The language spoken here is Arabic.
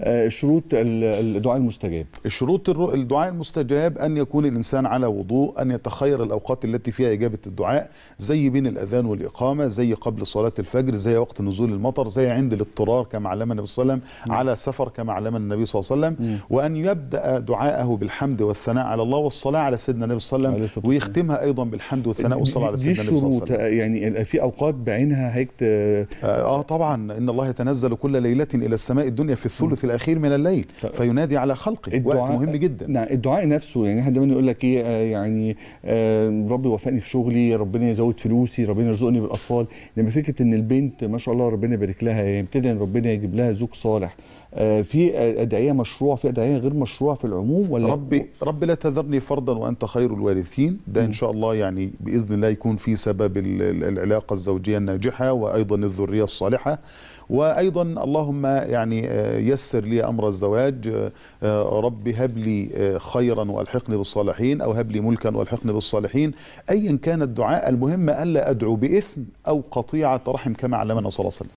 آه، شروط الدعاء المستجاب شروط الدعاء المستجاب أن يكون الإنسان على وضوء أن يتخير الأوقات التي فيها إجابة الدعاء زي بين الأذان والإقامة زي قبل صلاة الفجر زي وقت نزول المطر زي عند الاضطرار كما علمنا النبي صلى الله عليه وسلم نعم. على سفر كما علمنا النبي صلى الله عليه وسلم نعم. وأن يبدأ دعاءه بالحمد والثناء على الله والصلاة على سيدنا النبي صلى الله عليه وسلم ويختمها أيضا بالحمد والثناء والصلاة على سيدنا النبي صلى الله عليه وسلم يعني في أوقات بعينها هيك آه،, آه طبعا إن الله يتنزل كل ليلة إلى السماء الدنيا في الثلث الثلث الاخير من الليل فينادي على خلقه الدعاء وقت مهم جدا نعم الدعاء نفسه يعني احنا دايما يقول لك ايه آه، يعني آه، ربي وفقني في شغلي ربنا يزود فلوسي ربنا يرزقني بالاطفال لما فكره ان البنت ما شاء الله ربنا يبارك لها يبتدي يعني ربنا يجيب لها زوج صالح آه، في ادعيه مشروع في ادعيه غير مشروع في العموم ولا ربي ربي لا تذرني فرضا وانت خير الوارثين ده ان شاء الله يعني باذن الله يكون في سبب العلاقه الزوجيه الناجحه وايضا الذريه الصالحه وايضا اللهم يعني آه، يسر لي امر الزواج آه، رب هب لي خيرا والحقني بالصالحين او هب لي ملكا والحقني بالصالحين ايا كان الدعاء المهم الا ادعو باثم او قطيعه رحم كما علمنا صلى الله عليه وسلم